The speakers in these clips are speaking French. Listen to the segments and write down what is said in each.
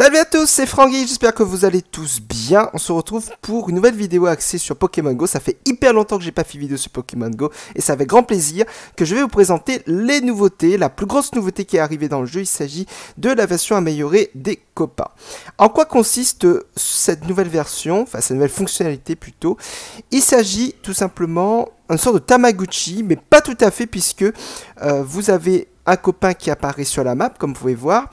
Salut à tous, c'est Frangy. j'espère que vous allez tous bien. On se retrouve pour une nouvelle vidéo axée sur Pokémon Go. Ça fait hyper longtemps que j'ai pas fait vidéo sur Pokémon Go et ça avec grand plaisir que je vais vous présenter les nouveautés. La plus grosse nouveauté qui est arrivée dans le jeu, il s'agit de la version améliorée des copains. En quoi consiste cette nouvelle version, enfin cette nouvelle fonctionnalité plutôt Il s'agit tout simplement d'une sorte de Tamaguchi, mais pas tout à fait puisque euh, vous avez un copain qui apparaît sur la map, comme vous pouvez voir.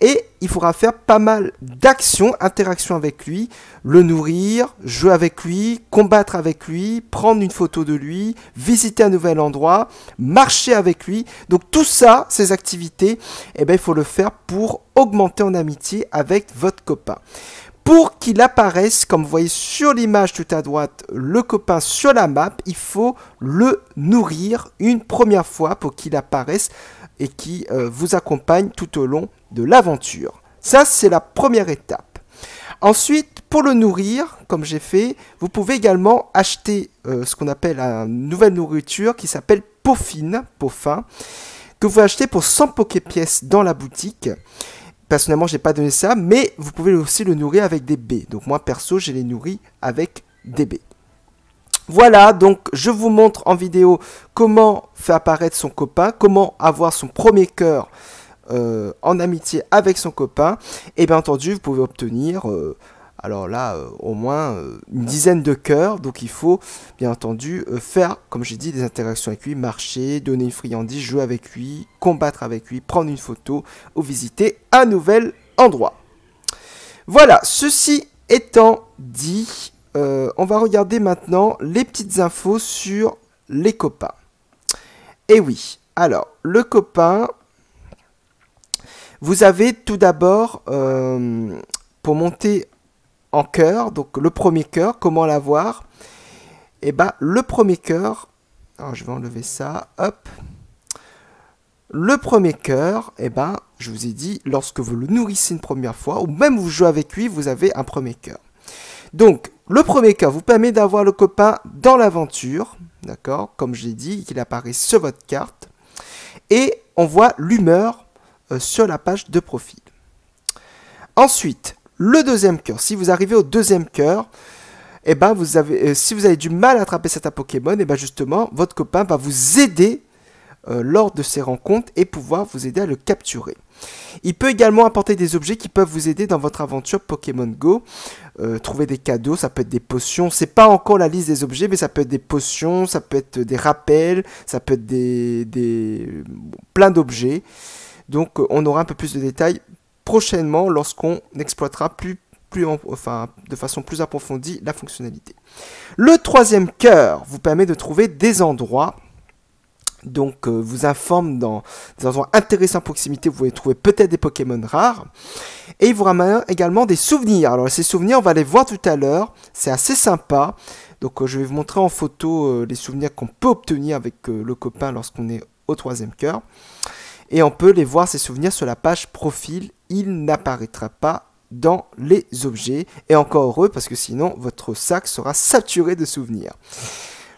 Et il faudra faire pas mal d'actions, interactions avec lui, le nourrir, jouer avec lui, combattre avec lui, prendre une photo de lui, visiter un nouvel endroit, marcher avec lui. Donc tout ça, ces activités, et eh ben, il faut le faire pour augmenter en amitié avec votre copain pour qu'il apparaisse, comme vous voyez sur l'image tout à droite, le copain sur la map, il faut le nourrir une première fois pour qu'il apparaisse et qui euh, vous accompagne tout au long de l'aventure. Ça, c'est la première étape. Ensuite, pour le nourrir, comme j'ai fait, vous pouvez également acheter euh, ce qu'on appelle une nouvelle nourriture qui s'appelle Pofine, Pofin, que vous achetez pour 100 pièces dans la boutique. Personnellement, j'ai pas donné ça, mais vous pouvez aussi le nourrir avec des baies. Donc moi, perso, je les nourris avec des baies. Voilà, donc je vous montre en vidéo comment faire apparaître son copain, comment avoir son premier cœur euh, en amitié avec son copain. Et bien entendu, vous pouvez obtenir, euh, alors là, euh, au moins une dizaine de cœurs. Donc il faut, bien entendu, faire, comme j'ai dit, des interactions avec lui, marcher, donner une friandise, jouer avec lui, combattre avec lui, prendre une photo ou visiter un nouvel endroit. Voilà, ceci étant dit, euh, on va regarder maintenant les petites infos sur les copains. Et eh oui, alors, le copain, vous avez tout d'abord, euh, pour monter en cœur, donc le premier cœur, comment l'avoir Et eh bien, le premier cœur, alors je vais enlever ça, hop. Le premier cœur, et eh ben, je vous ai dit, lorsque vous le nourrissez une première fois, ou même vous jouez avec lui, vous avez un premier cœur. Donc, le premier cas vous permet d'avoir le copain dans l'aventure, d'accord Comme j'ai dit, qu'il apparaît sur votre carte. Et on voit l'humeur euh, sur la page de profil. Ensuite, le deuxième cœur. Si vous arrivez au deuxième cœur, et eh ben vous avez, euh, si vous avez du mal à attraper certains Pokémon, et eh ben justement, votre copain va vous aider euh, lors de ces rencontres et pouvoir vous aider à le capturer. Il peut également apporter des objets qui peuvent vous aider dans votre aventure Pokémon Go. Euh, trouver des cadeaux, ça peut être des potions. C'est pas encore la liste des objets, mais ça peut être des potions, ça peut être des rappels, ça peut être des, plein d'objets. Donc euh, on aura un peu plus de détails prochainement lorsqu'on exploitera plus, enfin, de façon plus approfondie la fonctionnalité. Le troisième cœur vous permet de trouver des endroits donc euh, vous informe dans des endroits intéressants à proximité, vous pouvez trouver peut-être des Pokémon rares. Et il vous ramène également des souvenirs. Alors ces souvenirs, on va les voir tout à l'heure, c'est assez sympa. Donc euh, je vais vous montrer en photo euh, les souvenirs qu'on peut obtenir avec le copain lorsqu'on est au troisième cœur. Et on peut les voir, ces souvenirs, sur la page profil. Il n'apparaîtra pas dans les objets. Et encore heureux, parce que sinon, votre sac sera saturé de souvenirs.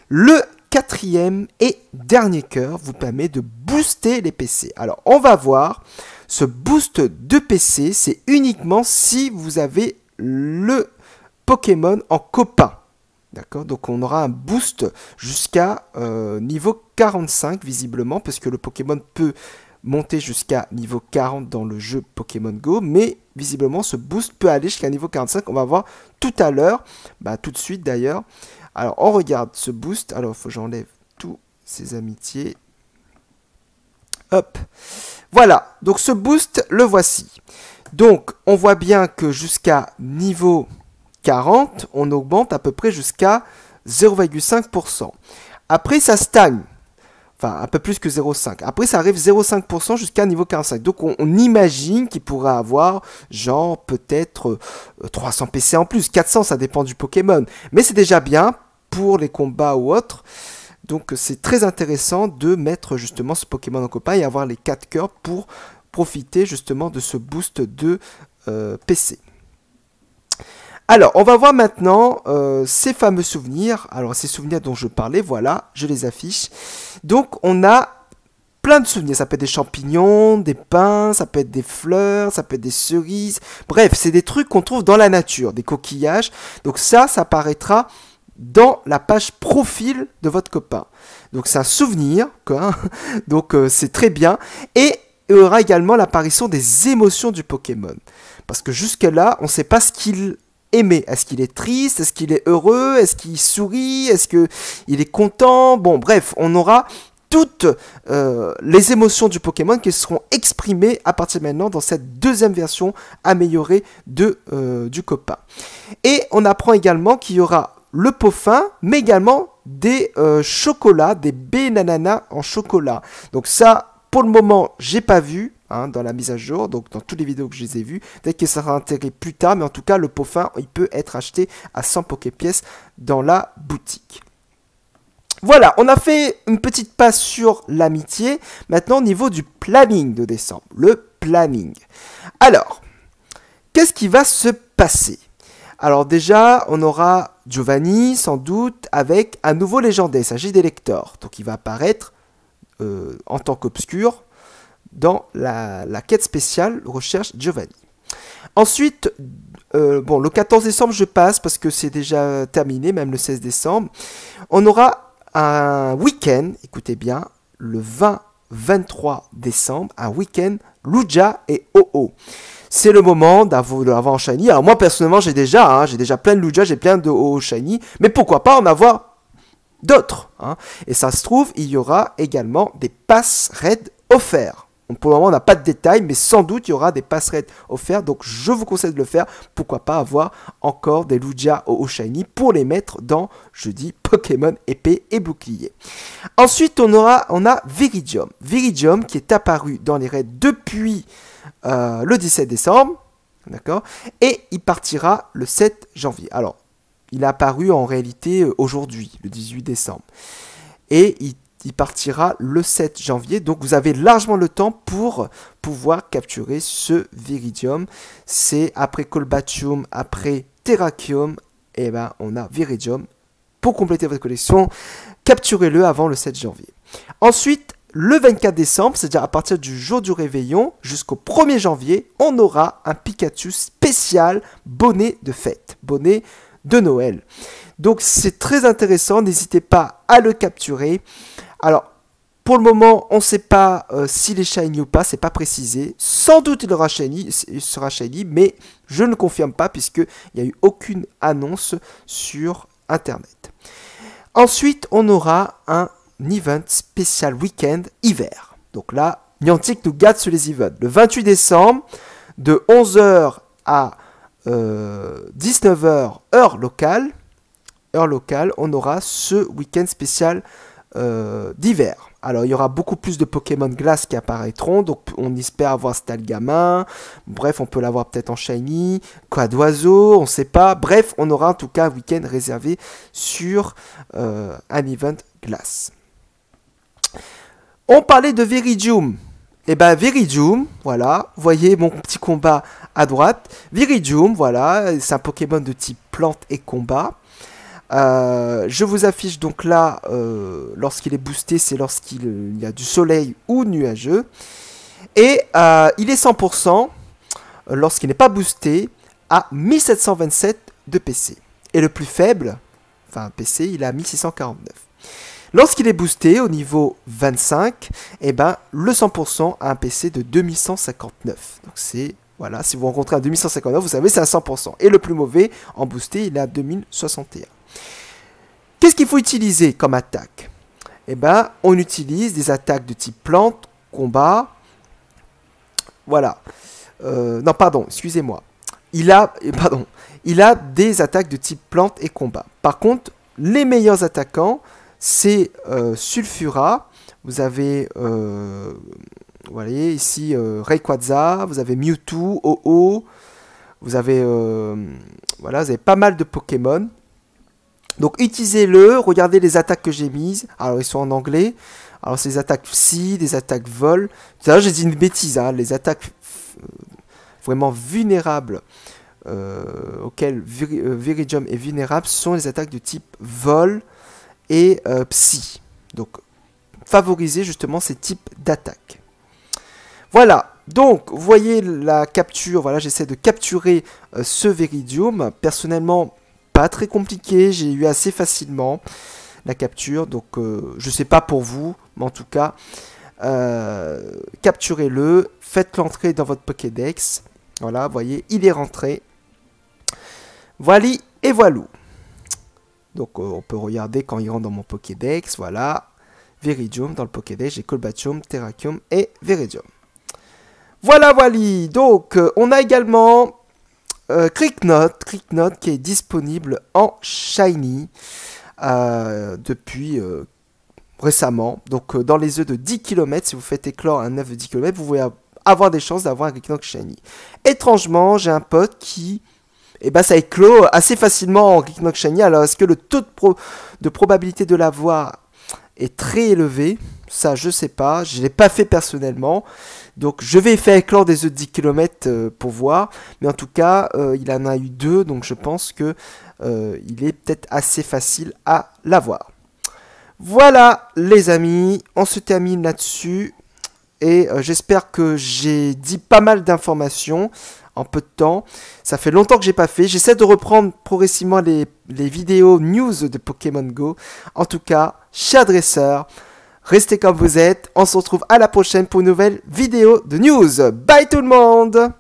Le quatrième et dernier cœur vous permet de booster les PC. Alors on va voir, ce boost de PC, c'est uniquement si vous avez le Pokémon en copain. D'accord Donc on aura un boost jusqu'à euh, niveau 45 visiblement, parce que le Pokémon peut monter jusqu'à niveau 40 dans le jeu Pokémon Go, mais visiblement ce boost peut aller jusqu'à niveau 45, on va voir tout à l'heure, bah, tout de suite d'ailleurs, alors, on regarde ce boost. Alors, il faut que j'enlève tous ces amitiés. Hop. Voilà. Donc, ce boost, le voici. Donc, on voit bien que jusqu'à niveau 40, on augmente à peu près jusqu'à 0,5%. Après, ça stagne. Enfin, un peu plus que 0,5. Après, ça arrive 0,5% jusqu'à niveau 45. Donc, on, imagine qu'il pourrait avoir, genre, peut-être 300 euh, PC en plus. 400, ça dépend du Pokémon. Mais c'est déjà bien pour les combats ou autres. Donc, c'est très intéressant de mettre justement ce Pokémon en copain et avoir les 4 cœurs pour profiter justement de ce boost de euh, PC. Alors, on va voir maintenant euh, ces fameux souvenirs. Alors, ces souvenirs dont je parlais, voilà, je les affiche. Donc, on a plein de souvenirs. Ça peut être des champignons, des pins, ça peut être des fleurs, ça peut être des cerises. Bref, c'est des trucs qu'on trouve dans la nature, des coquillages. Donc ça, ça apparaîtra dans la page profil de votre copain. Donc c'est un souvenir, quoi. donc euh, c'est très bien. Et il y aura également l'apparition des émotions du Pokémon. Parce que jusque-là, on ne sait pas ce qu'il aimer Est-ce qu'il est triste Est-ce qu'il est heureux Est-ce qu'il sourit Est-ce qu'il est content Bon, bref, on aura toutes euh, les émotions du Pokémon qui seront exprimées à partir de maintenant dans cette deuxième version améliorée de, euh, du copain Et on apprend également qu'il y aura le pot mais également des euh, chocolats, des bananas en chocolat. Donc ça, pour le moment, j'ai pas vu. Hein, dans la mise à jour, donc dans toutes les vidéos que je les ai vues. Peut-être que ça sera intégré plus tard, mais en tout cas, le pot il peut être acheté à 100 pièces dans la boutique. Voilà, on a fait une petite passe sur l'amitié. Maintenant, au niveau du planning de décembre, le planning. Alors, qu'est-ce qui va se passer alors déjà, on aura Giovanni, sans doute, avec un nouveau légendaire, il s'agit d'Elector. Donc il va apparaître euh, en tant qu'obscur, dans la, quête spéciale recherche Giovanni. Ensuite, euh, bon, le 14 décembre, je passe parce que c'est déjà terminé, même le 16 décembre. On aura un week-end, écoutez bien, le 20-23 décembre, un week-end Luja et OO. C'est le moment d'avoir en shiny. Alors moi personnellement j'ai déjà, hein, déjà plein de Luja, j'ai plein de OO shiny, mais pourquoi pas en avoir d'autres. Hein. Et ça se trouve, il y aura également des passes raids offerts. Pour le moment, on n'a pas de détails, mais sans doute, il y aura des passerelles offertes. Donc, je vous conseille de le faire. Pourquoi pas avoir encore des Lugia au Shiny pour les mettre dans, je dis, Pokémon épée et bouclier. Ensuite, on, aura, on a Viridium. Viridium qui est apparu dans les raids depuis euh, le 17 décembre. D'accord Et il partira le 7 janvier. Alors, il est apparu en réalité euh, aujourd'hui, le 18 décembre. Et il il partira le 7 janvier, donc vous avez largement le temps pour pouvoir capturer ce Viridium. C'est après Colbatium, après Terrachium. et eh ben on a Viridium pour compléter votre collection. Capturez-le avant le 7 janvier. Ensuite, le 24 décembre, c'est-à-dire à partir du jour du réveillon jusqu'au 1er janvier, on aura un Pikachu spécial bonnet de fête, bonnet de Noël. Donc c'est très intéressant, n'hésitez pas à le capturer. Alors, pour le moment, on ne sait pas si euh, s'il est shiny ou pas, c'est pas précisé. Sans doute il, aura il sera shiny, mais je ne confirme pas puisqu'il n'y a eu aucune annonce sur Internet. Ensuite, on aura un event spécial week-end hiver. Donc là, Niantic nous gâte sur les events. Le 28 décembre, de 11h à 19h, euh, heure locale, heure locale, on aura ce week-end spécial euh, d'hiver. Alors il y aura beaucoup plus de Pokémon glace qui apparaîtront, donc on espère avoir Stalgamin, bref on peut l'avoir peut-être en Shiny, quoi d'oiseau, on sait pas, bref on aura en tout cas un week-end réservé sur euh, un event glace. On parlait de Viridium, et eh ben Viridium, voilà, voyez mon petit combat à droite. Viridium, voilà, c'est un Pokémon de type plante et combat. Euh, je vous affiche donc là, euh, lorsqu'il est boosté, c'est lorsqu'il euh, y a du soleil ou nuageux. Et il est 100% lorsqu'il n'est pas boosté à 1727 de PC. Et le plus faible, enfin PC, il est à 1649. Lorsqu'il est boosté au niveau 25, eh ben, le 100% a un PC de 2159. Donc c'est voilà, si vous rencontrez un 2159, vous savez c'est un 100%. Et le plus mauvais en boosté, il est à 2061. Qu'est-ce qu'il faut utiliser comme attaque Eh bien, on utilise des attaques de type plante, combat. Voilà. Euh, non, pardon, excusez-moi. Il a, eh, pardon, il a des attaques de type plante et combat. Par contre, les meilleurs attaquants, c'est euh, Sulfura. Vous avez, euh, vous voyez, ici Rayquaza. Vous avez Mewtwo, OO. Vous avez, voilà, vous avez pas mal de Pokémon. Donc utilisez-le, regardez les attaques que j'ai mises. Alors ils sont en anglais. Alors c'est des attaques psy, des attaques vol. Ça, j'ai dit une bêtise, hein. les attaques euh, vraiment vulnérables euh, auxquelles euh, Viridium est vulnérable sont les attaques de type vol et psy. Donc favorisez justement ces types d'attaques. Voilà, donc vous voyez la capture, voilà j'essaie de capturer ce Viridium. Personnellement, très compliqué, j'ai eu assez facilement la capture, donc euh, je sais pas pour vous, mais en tout cas, euh, capturez-le, faites l'entrée dans votre Pokédex, voilà, voyez, il est rentré, voili, et voilou. Donc euh, on peut regarder quand il rentre dans mon Pokédex, voilà, Viridium dans le Pokédex, j'ai Colbatium, Terrakium et Viridium. Voilà, voili, Donc, on a également euh, Note, qui est disponible en Shiny euh, depuis euh, récemment. Donc dans les œufs de 10 km, si vous faites éclore un œuf de 10 km, vous pouvez avoir des chances d'avoir un Note Shiny. Étrangement, j'ai un pote qui... Eh ben ça éclore assez facilement en Note Shiny. Alors est-ce que le taux de, de probabilité de l'avoir est très élevé Ça je sais pas, je ne l'ai pas fait personnellement. Donc je vais faire éclore des œufs 10 km pour voir. Mais en tout cas, euh, il en a eu deux, donc je pense que euh, il est peut-être assez facile à l'avoir. Voilà les amis, on se termine là-dessus. Et euh, j'espère que j'ai dit pas mal d'informations en peu de temps. Ça fait longtemps que j'ai pas fait. J'essaie de reprendre progressivement les, les, vidéos news de Pokémon Go. En tout cas, chers dresseurs, Restez comme vous êtes. On se retrouve à la prochaine pour une nouvelle vidéo de news. Bye tout le monde